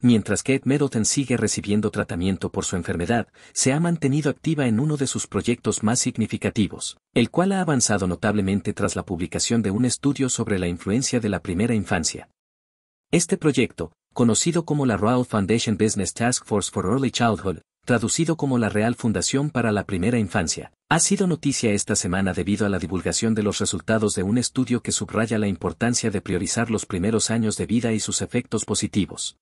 Mientras que Ed sigue recibiendo tratamiento por su enfermedad, se ha mantenido activa en uno de sus proyectos más significativos, el cual ha avanzado notablemente tras la publicación de un estudio sobre la influencia de la primera infancia. Este proyecto, conocido como la Royal Foundation Business Task Force for Early Childhood, traducido como la Real Fundación para la Primera Infancia, ha sido noticia esta semana debido a la divulgación de los resultados de un estudio que subraya la importancia de priorizar los primeros años de vida y sus efectos positivos.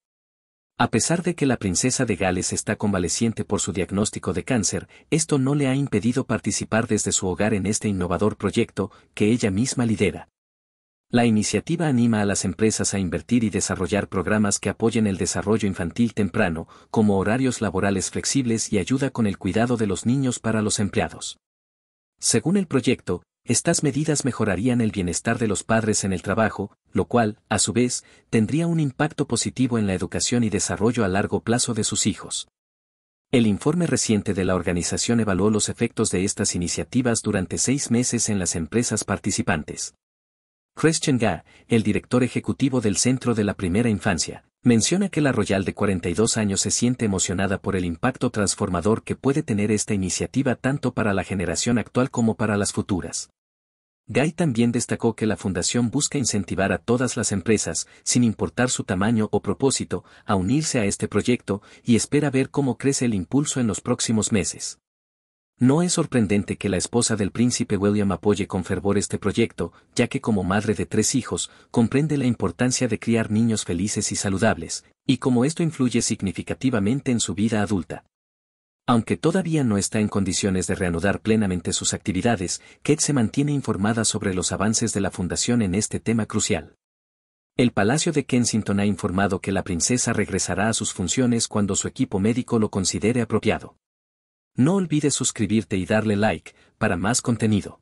A pesar de que la princesa de Gales está convaleciente por su diagnóstico de cáncer, esto no le ha impedido participar desde su hogar en este innovador proyecto que ella misma lidera. La iniciativa anima a las empresas a invertir y desarrollar programas que apoyen el desarrollo infantil temprano, como horarios laborales flexibles y ayuda con el cuidado de los niños para los empleados. Según el proyecto, estas medidas mejorarían el bienestar de los padres en el trabajo, lo cual, a su vez, tendría un impacto positivo en la educación y desarrollo a largo plazo de sus hijos. El informe reciente de la organización evaluó los efectos de estas iniciativas durante seis meses en las empresas participantes. Christian Gah, el director ejecutivo del Centro de la Primera Infancia, menciona que la Royal de 42 años se siente emocionada por el impacto transformador que puede tener esta iniciativa tanto para la generación actual como para las futuras. Guy también destacó que la fundación busca incentivar a todas las empresas, sin importar su tamaño o propósito, a unirse a este proyecto y espera ver cómo crece el impulso en los próximos meses. No es sorprendente que la esposa del príncipe William apoye con fervor este proyecto, ya que como madre de tres hijos, comprende la importancia de criar niños felices y saludables, y cómo esto influye significativamente en su vida adulta. Aunque todavía no está en condiciones de reanudar plenamente sus actividades, Kate se mantiene informada sobre los avances de la Fundación en este tema crucial. El Palacio de Kensington ha informado que la princesa regresará a sus funciones cuando su equipo médico lo considere apropiado. No olvides suscribirte y darle like para más contenido.